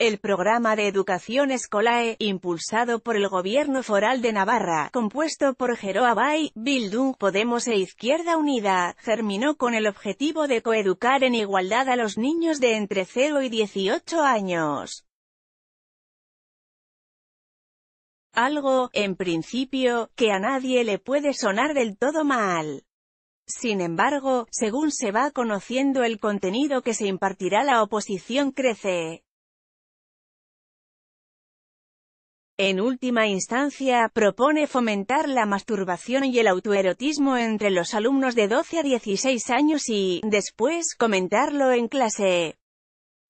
El programa de educación Escolae, impulsado por el Gobierno Foral de Navarra, compuesto por Geroa Bay, Bildu, Podemos e Izquierda Unida, germinó con el objetivo de coeducar en igualdad a los niños de entre 0 y 18 años. Algo, en principio, que a nadie le puede sonar del todo mal. Sin embargo, según se va conociendo el contenido que se impartirá la oposición crece. En última instancia, propone fomentar la masturbación y el autoerotismo entre los alumnos de 12 a 16 años y, después, comentarlo en clase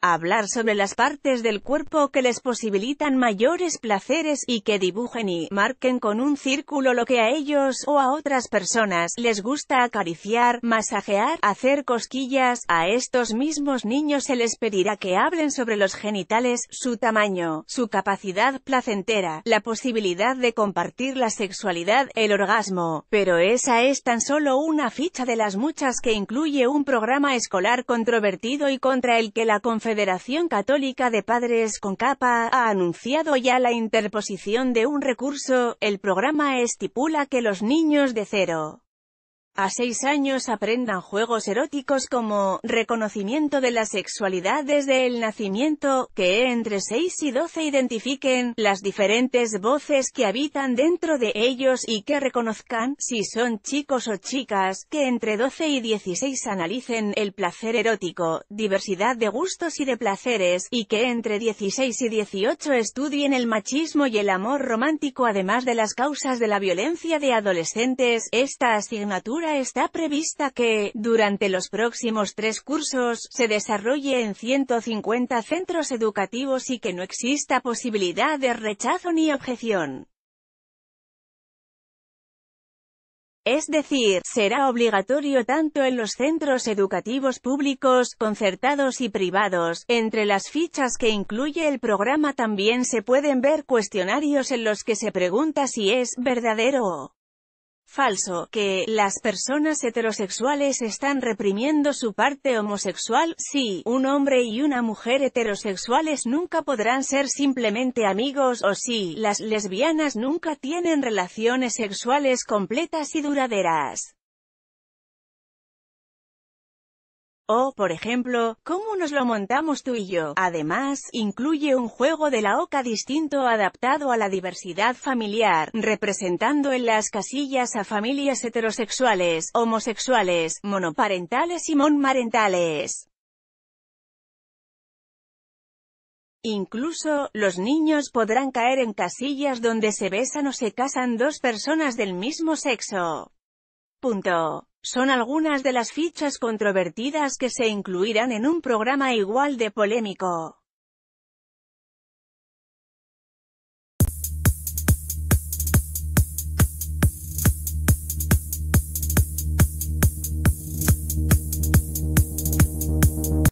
hablar sobre las partes del cuerpo que les posibilitan mayores placeres y que dibujen y marquen con un círculo lo que a ellos o a otras personas les gusta acariciar, masajear, hacer cosquillas. A estos mismos niños se les pedirá que hablen sobre los genitales, su tamaño, su capacidad placentera, la posibilidad de compartir la sexualidad, el orgasmo. Pero esa es tan solo una ficha de las muchas que incluye un programa escolar controvertido y contra el que la conferencia Federación Católica de Padres con Capa ha anunciado ya la interposición de un recurso, el programa estipula que los niños de cero a seis años aprendan juegos eróticos como reconocimiento de la sexualidad desde el nacimiento, que entre 6 y 12 identifiquen las diferentes voces que habitan dentro de ellos y que reconozcan, si son chicos o chicas, que entre 12 y 16 analicen el placer erótico, diversidad de gustos y de placeres, y que entre 16 y 18 estudien el machismo y el amor romántico además de las causas de la violencia de adolescentes, esta asignatura está prevista que, durante los próximos tres cursos, se desarrolle en 150 centros educativos y que no exista posibilidad de rechazo ni objeción. Es decir, será obligatorio tanto en los centros educativos públicos, concertados y privados. Entre las fichas que incluye el programa también se pueden ver cuestionarios en los que se pregunta si es verdadero falso, que las personas heterosexuales están reprimiendo su parte homosexual, sí, un hombre y una mujer heterosexuales nunca podrán ser simplemente amigos o sí, las lesbianas nunca tienen relaciones sexuales completas y duraderas. O, por ejemplo, ¿cómo nos lo montamos tú y yo? Además, incluye un juego de la oca distinto adaptado a la diversidad familiar, representando en las casillas a familias heterosexuales, homosexuales, monoparentales y monmarentales. Incluso, los niños podrán caer en casillas donde se besan o se casan dos personas del mismo sexo. Punto. Son algunas de las fichas controvertidas que se incluirán en un programa igual de polémico.